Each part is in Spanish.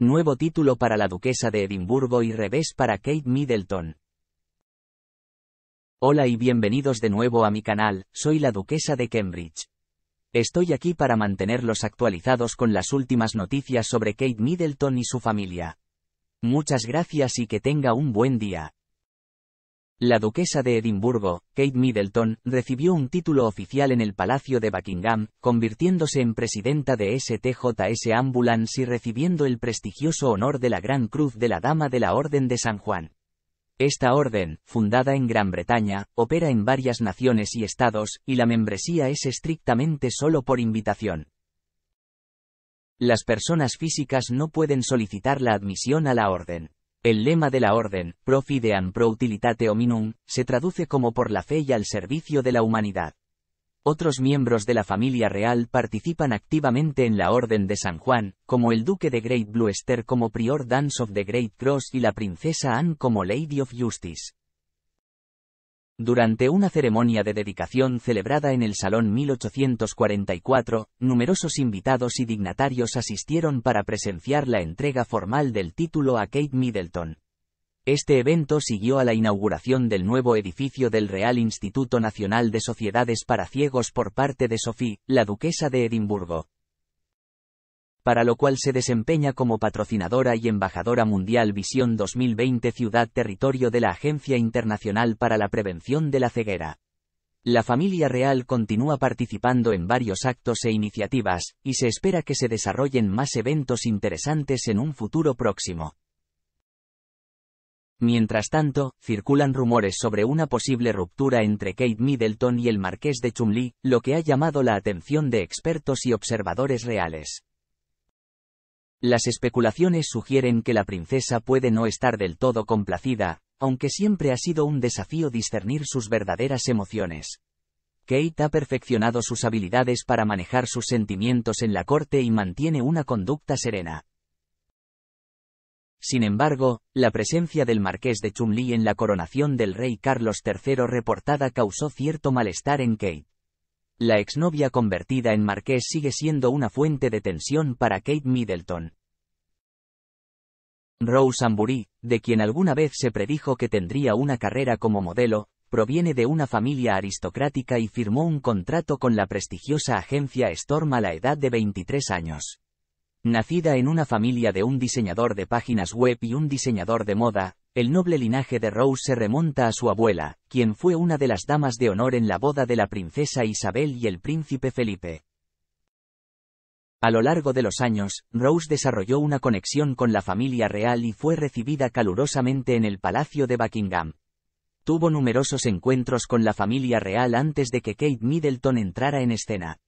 Nuevo título para la duquesa de Edimburgo y revés para Kate Middleton. Hola y bienvenidos de nuevo a mi canal, soy la duquesa de Cambridge. Estoy aquí para mantenerlos actualizados con las últimas noticias sobre Kate Middleton y su familia. Muchas gracias y que tenga un buen día. La duquesa de Edimburgo, Kate Middleton, recibió un título oficial en el Palacio de Buckingham, convirtiéndose en presidenta de STJS Ambulance y recibiendo el prestigioso honor de la Gran Cruz de la Dama de la Orden de San Juan. Esta orden, fundada en Gran Bretaña, opera en varias naciones y estados, y la membresía es estrictamente solo por invitación. Las personas físicas no pueden solicitar la admisión a la orden. El lema de la orden, Pro Fideam Pro Utilitate Hominum, se traduce como por la fe y al servicio de la humanidad. Otros miembros de la familia real participan activamente en la Orden de San Juan, como el Duque de Great Bluester como Prior Dance of the Great Cross y la Princesa Anne como Lady of Justice. Durante una ceremonia de dedicación celebrada en el Salón 1844, numerosos invitados y dignatarios asistieron para presenciar la entrega formal del título a Kate Middleton. Este evento siguió a la inauguración del nuevo edificio del Real Instituto Nacional de Sociedades para Ciegos por parte de Sophie, la duquesa de Edimburgo para lo cual se desempeña como patrocinadora y embajadora mundial Visión 2020 Ciudad Territorio de la Agencia Internacional para la Prevención de la Ceguera. La familia real continúa participando en varios actos e iniciativas, y se espera que se desarrollen más eventos interesantes en un futuro próximo. Mientras tanto, circulan rumores sobre una posible ruptura entre Kate Middleton y el marqués de Chumley, lo que ha llamado la atención de expertos y observadores reales. Las especulaciones sugieren que la princesa puede no estar del todo complacida, aunque siempre ha sido un desafío discernir sus verdaderas emociones. Kate ha perfeccionado sus habilidades para manejar sus sentimientos en la corte y mantiene una conducta serena. Sin embargo, la presencia del marqués de Chumli en la coronación del rey Carlos III reportada causó cierto malestar en Kate. La exnovia convertida en marqués sigue siendo una fuente de tensión para Kate Middleton. Rose Ambury, de quien alguna vez se predijo que tendría una carrera como modelo, proviene de una familia aristocrática y firmó un contrato con la prestigiosa agencia Storm a la edad de 23 años. Nacida en una familia de un diseñador de páginas web y un diseñador de moda, el noble linaje de Rose se remonta a su abuela, quien fue una de las damas de honor en la boda de la princesa Isabel y el príncipe Felipe. A lo largo de los años, Rose desarrolló una conexión con la familia real y fue recibida calurosamente en el Palacio de Buckingham. Tuvo numerosos encuentros con la familia real antes de que Kate Middleton entrara en escena.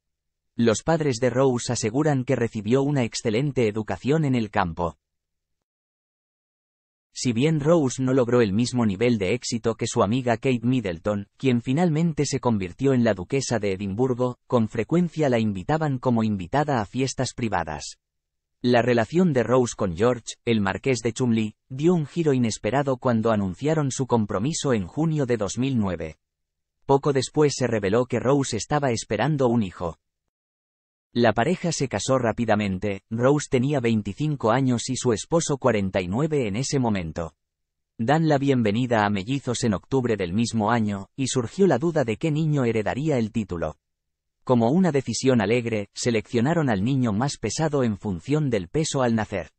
Los padres de Rose aseguran que recibió una excelente educación en el campo. Si bien Rose no logró el mismo nivel de éxito que su amiga Kate Middleton, quien finalmente se convirtió en la duquesa de Edimburgo, con frecuencia la invitaban como invitada a fiestas privadas. La relación de Rose con George, el marqués de Chumley, dio un giro inesperado cuando anunciaron su compromiso en junio de 2009. Poco después se reveló que Rose estaba esperando un hijo. La pareja se casó rápidamente, Rose tenía 25 años y su esposo 49 en ese momento. Dan la bienvenida a mellizos en octubre del mismo año, y surgió la duda de qué niño heredaría el título. Como una decisión alegre, seleccionaron al niño más pesado en función del peso al nacer.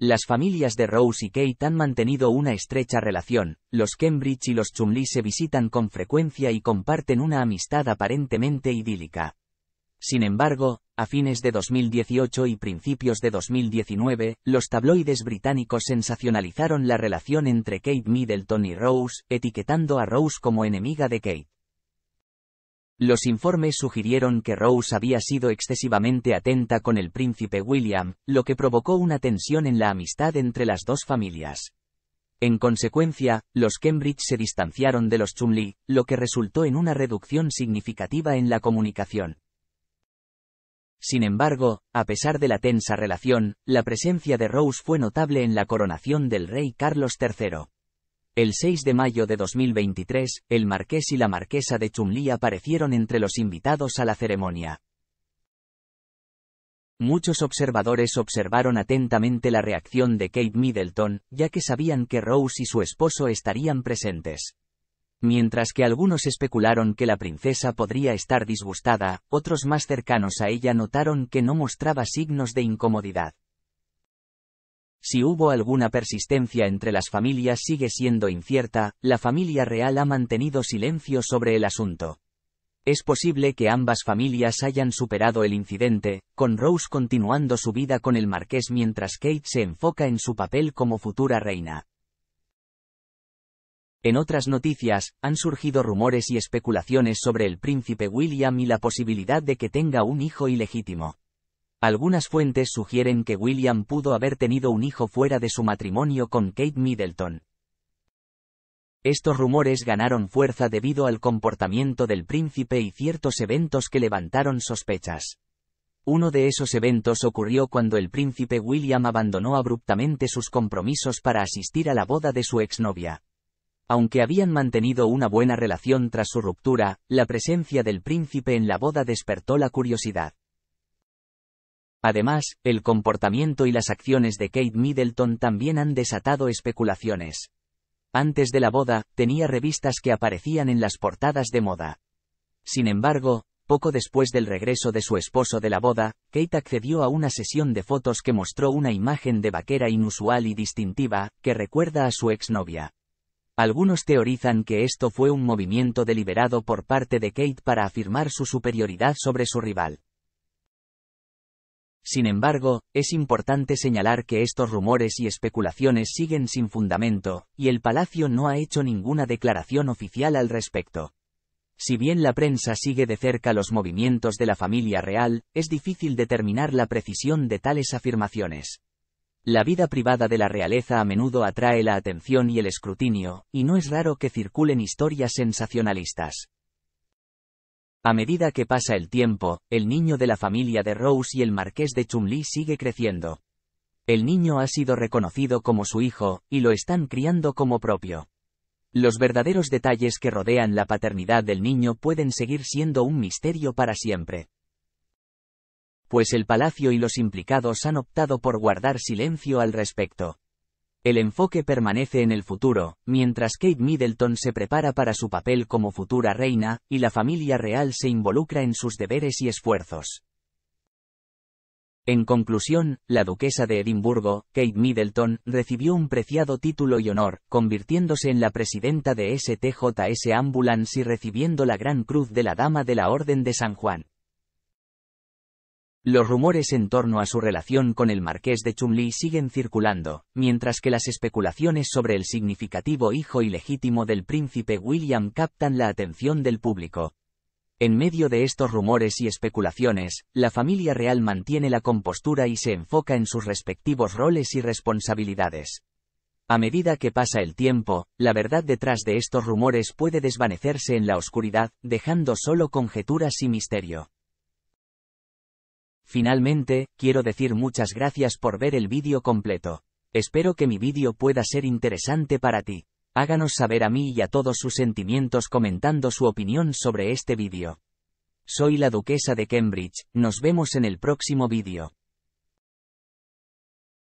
Las familias de Rose y Kate han mantenido una estrecha relación, los Cambridge y los Chumley se visitan con frecuencia y comparten una amistad aparentemente idílica. Sin embargo, a fines de 2018 y principios de 2019, los tabloides británicos sensacionalizaron la relación entre Kate Middleton y Rose, etiquetando a Rose como enemiga de Kate. Los informes sugirieron que Rose había sido excesivamente atenta con el príncipe William, lo que provocó una tensión en la amistad entre las dos familias. En consecuencia, los Cambridge se distanciaron de los Chumley, lo que resultó en una reducción significativa en la comunicación. Sin embargo, a pesar de la tensa relación, la presencia de Rose fue notable en la coronación del rey Carlos III. El 6 de mayo de 2023, el marqués y la marquesa de Chumli aparecieron entre los invitados a la ceremonia. Muchos observadores observaron atentamente la reacción de Kate Middleton, ya que sabían que Rose y su esposo estarían presentes. Mientras que algunos especularon que la princesa podría estar disgustada, otros más cercanos a ella notaron que no mostraba signos de incomodidad. Si hubo alguna persistencia entre las familias sigue siendo incierta, la familia real ha mantenido silencio sobre el asunto. Es posible que ambas familias hayan superado el incidente, con Rose continuando su vida con el marqués mientras Kate se enfoca en su papel como futura reina. En otras noticias, han surgido rumores y especulaciones sobre el príncipe William y la posibilidad de que tenga un hijo ilegítimo. Algunas fuentes sugieren que William pudo haber tenido un hijo fuera de su matrimonio con Kate Middleton. Estos rumores ganaron fuerza debido al comportamiento del príncipe y ciertos eventos que levantaron sospechas. Uno de esos eventos ocurrió cuando el príncipe William abandonó abruptamente sus compromisos para asistir a la boda de su exnovia. Aunque habían mantenido una buena relación tras su ruptura, la presencia del príncipe en la boda despertó la curiosidad. Además, el comportamiento y las acciones de Kate Middleton también han desatado especulaciones. Antes de la boda, tenía revistas que aparecían en las portadas de moda. Sin embargo, poco después del regreso de su esposo de la boda, Kate accedió a una sesión de fotos que mostró una imagen de vaquera inusual y distintiva, que recuerda a su exnovia. Algunos teorizan que esto fue un movimiento deliberado por parte de Kate para afirmar su superioridad sobre su rival. Sin embargo, es importante señalar que estos rumores y especulaciones siguen sin fundamento, y el Palacio no ha hecho ninguna declaración oficial al respecto. Si bien la prensa sigue de cerca los movimientos de la familia real, es difícil determinar la precisión de tales afirmaciones. La vida privada de la realeza a menudo atrae la atención y el escrutinio, y no es raro que circulen historias sensacionalistas. A medida que pasa el tiempo, el niño de la familia de Rose y el marqués de Chumli sigue creciendo. El niño ha sido reconocido como su hijo, y lo están criando como propio. Los verdaderos detalles que rodean la paternidad del niño pueden seguir siendo un misterio para siempre pues el Palacio y los implicados han optado por guardar silencio al respecto. El enfoque permanece en el futuro, mientras Kate Middleton se prepara para su papel como futura reina, y la familia real se involucra en sus deberes y esfuerzos. En conclusión, la duquesa de Edimburgo, Kate Middleton, recibió un preciado título y honor, convirtiéndose en la presidenta de STJS Ambulance y recibiendo la Gran Cruz de la Dama de la Orden de San Juan. Los rumores en torno a su relación con el marqués de Chumli siguen circulando, mientras que las especulaciones sobre el significativo hijo ilegítimo del príncipe William captan la atención del público. En medio de estos rumores y especulaciones, la familia real mantiene la compostura y se enfoca en sus respectivos roles y responsabilidades. A medida que pasa el tiempo, la verdad detrás de estos rumores puede desvanecerse en la oscuridad, dejando solo conjeturas y misterio. Finalmente, quiero decir muchas gracias por ver el vídeo completo. Espero que mi vídeo pueda ser interesante para ti. Háganos saber a mí y a todos sus sentimientos comentando su opinión sobre este vídeo. Soy la duquesa de Cambridge, nos vemos en el próximo vídeo.